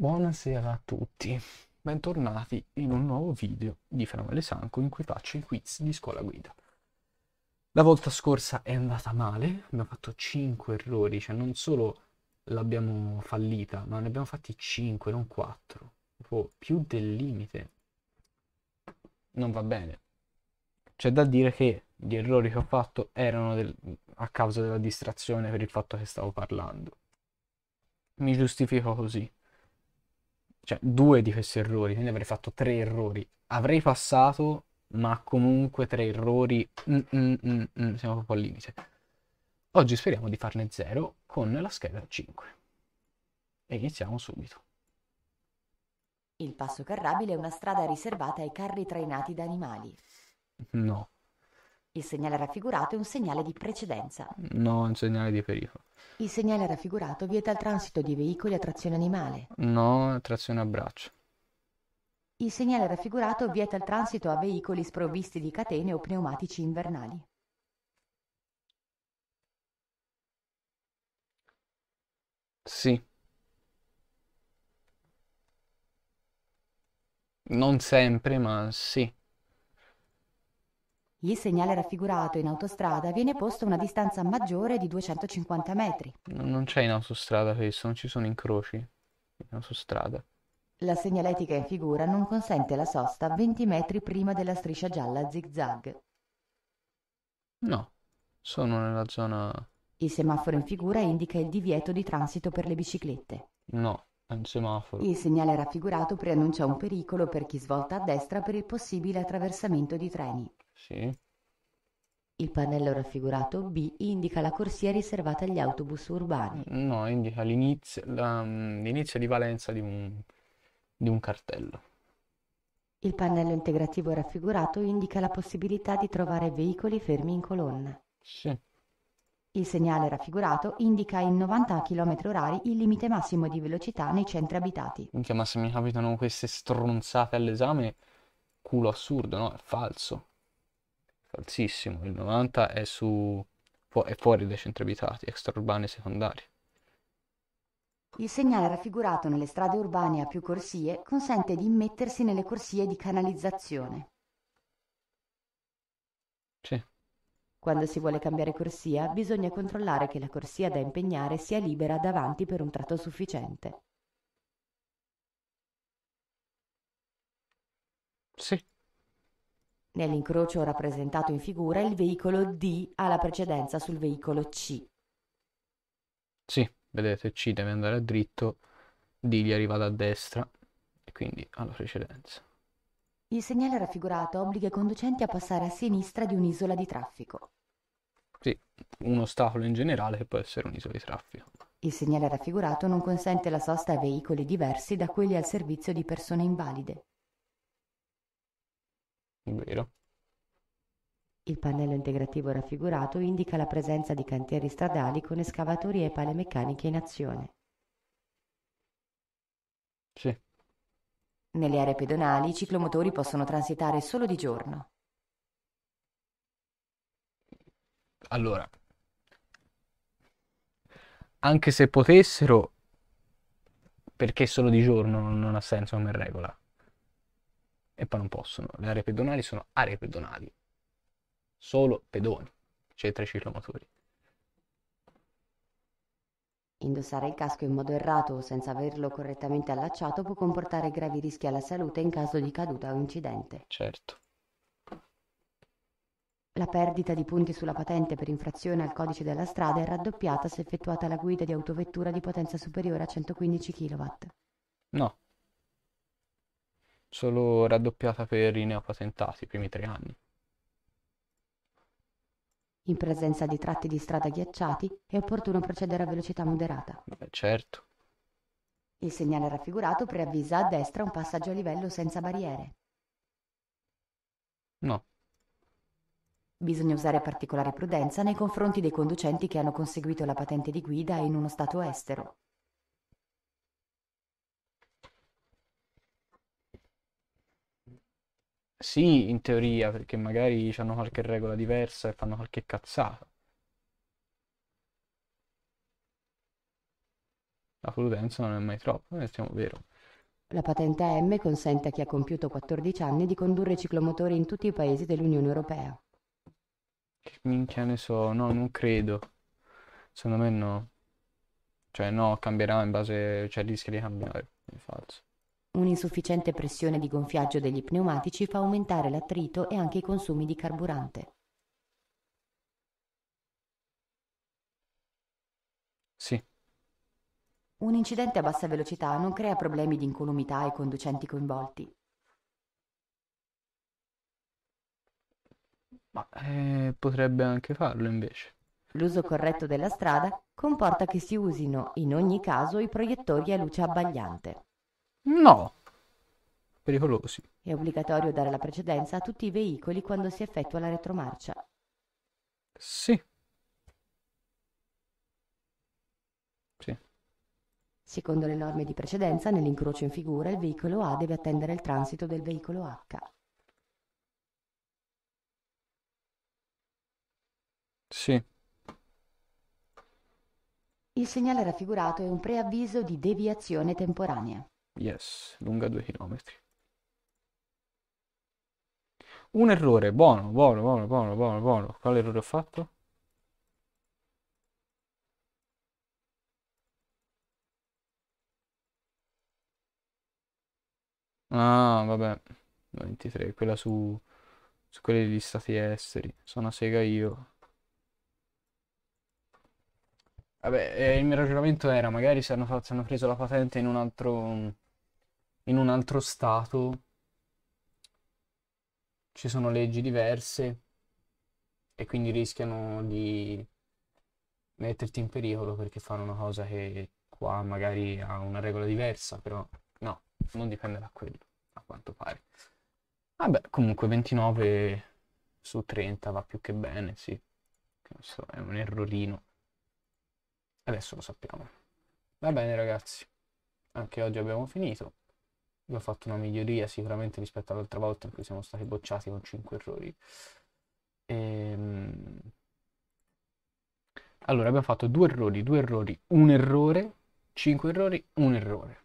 Buonasera a tutti, bentornati in un nuovo video di Fenomeno Sanco in cui faccio i quiz di scuola guida. La volta scorsa è andata male, abbiamo fatto 5 errori, cioè non solo l'abbiamo fallita, ma ne abbiamo fatti 5, non 4, tipo più del limite. Non va bene. C'è da dire che gli errori che ho fatto erano del... a causa della distrazione per il fatto che stavo parlando. Mi giustifico così cioè, due di questi errori, quindi avrei fatto tre errori. Avrei passato, ma comunque tre errori, mm, mm, mm, mm siamo proprio al limite. Oggi speriamo di farne zero con la scheda 5. E iniziamo subito. Il passo carrabile è una strada riservata ai carri trainati da animali. No. Il segnale raffigurato è un segnale di precedenza. No, è un segnale di pericolo. Il segnale raffigurato vieta il transito di veicoli a trazione animale. No, trazione a braccio. Il segnale raffigurato vieta il transito a veicoli sprovvisti di catene o pneumatici invernali. Sì. Non sempre, ma sì. Il segnale raffigurato in autostrada viene posto a una distanza maggiore di 250 metri. Non c'è in autostrada questo, non ci sono incroci in autostrada. La segnaletica in figura non consente la sosta 20 metri prima della striscia gialla a zigzag. No, sono nella zona... Il semaforo in figura indica il divieto di transito per le biciclette. No, è un semaforo. Il segnale raffigurato preannuncia un pericolo per chi svolta a destra per il possibile attraversamento di treni. Sì. Il pannello raffigurato B indica la corsia riservata agli autobus urbani. No, indica l'inizio, la- mm, l'inizio di valenza di un, di un cartello. Il pannello integrativo raffigurato indica la possibilità di trovare veicoli fermi in colonna. Sì. Il segnale raffigurato indica in 90 km/h il limite massimo di velocità nei centri abitati. Minchia, ma se mi capitano queste stronzate all'esame, culo assurdo, no? È falso falsissimo, il 90 è, su, è fuori dai centri abitati, extraurbani e secondari. Il segnale raffigurato nelle strade urbane a più corsie consente di immettersi nelle corsie di canalizzazione. Sì. Quando si vuole cambiare corsia, bisogna controllare che la corsia da impegnare sia libera davanti per un tratto sufficiente. Sì. Nell'incrocio rappresentato in figura il veicolo D ha la precedenza sul veicolo C. Sì, vedete, C deve andare a dritto, D gli arriva da destra e quindi ha la precedenza. Il segnale raffigurato obbliga i conducenti a passare a sinistra di un'isola di traffico. Sì, un ostacolo in generale che può essere un'isola di traffico. Il segnale raffigurato non consente la sosta a veicoli diversi da quelli al servizio di persone invalide. Vero. Il pannello integrativo raffigurato indica la presenza di cantieri stradali con escavatori e pale meccaniche in azione. Sì. Nelle aree pedonali i ciclomotori possono transitare solo di giorno. Allora, anche se potessero, perché solo di giorno non, non ha senso come regola. E poi non possono. Le aree pedonali sono aree pedonali. Solo pedoni. C'è tre ciclomotori. Indossare il casco in modo errato o senza averlo correttamente allacciato può comportare gravi rischi alla salute in caso di caduta o incidente. Certo. La perdita di punti sulla patente per infrazione al codice della strada è raddoppiata se effettuata la guida di autovettura di potenza superiore a 115 kW. No, solo raddoppiata per i neopatentati, i primi tre anni. In presenza di tratti di strada ghiacciati è opportuno procedere a velocità moderata. Beh, certo. Il segnale raffigurato preavvisa a destra un passaggio a livello senza barriere. No. Bisogna usare particolare prudenza nei confronti dei conducenti che hanno conseguito la patente di guida in uno stato estero. Sì, in teoria, perché magari hanno qualche regola diversa e fanno qualche cazzata. La prudenza non è mai troppo, noi eh, siamo vero. La patente AM consente a chi ha compiuto 14 anni di condurre ciclomotori in tutti i paesi dell'Unione Europea. Che minchia ne so, no, non credo. Secondo me no. Cioè no, cambierà in base, cioè rischia di cambiare, è falso. Un'insufficiente pressione di gonfiaggio degli pneumatici fa aumentare l'attrito e anche i consumi di carburante. Sì. Un incidente a bassa velocità non crea problemi di incolumità ai conducenti coinvolti. Ma eh, potrebbe anche farlo invece. L'uso corretto della strada comporta che si usino in ogni caso i proiettori a luce abbagliante. No. Pericolosi. È obbligatorio dare la precedenza a tutti i veicoli quando si effettua la retromarcia. Sì. Sì. Secondo le norme di precedenza, nell'incrocio in figura, il veicolo A deve attendere il transito del veicolo H. Sì. Il segnale raffigurato è un preavviso di deviazione temporanea. Yes, lunga 2 km. Un errore, buono, buono, buono, buono, buono, buono. Quale errore ho fatto? Ah, vabbè. 23, quella su, su quelli degli stati esteri. Sono a sega io. Vabbè, eh, il mio ragionamento era, magari se hanno, se hanno preso la patente in un altro in un altro stato ci sono leggi diverse e quindi rischiano di metterti in pericolo perché fanno una cosa che qua magari ha una regola diversa, però no, non dipende da quello, a quanto pare. Vabbè, comunque 29 su 30 va più che bene, sì. Questo è un errorino. Adesso lo sappiamo. Va bene ragazzi, anche oggi abbiamo finito abbiamo fatto una miglioria sicuramente rispetto all'altra volta in cui siamo stati bocciati con 5 errori. Ehm... Allora abbiamo fatto due errori, due errori, un errore, 5 errori, un errore.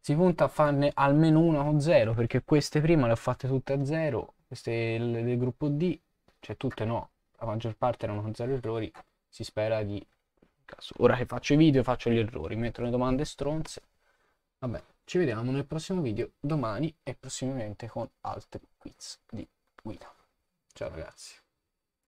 Si punta a farne almeno uno con 0 perché queste prima le ho fatte tutte a 0, queste del gruppo D, cioè tutte no, la maggior parte erano con 0 errori, si spera di... Ora che faccio i video faccio gli errori, metto le domande stronze Vabbè, ci vediamo nel prossimo video domani e prossimamente con altri quiz di guida. Ciao ragazzi.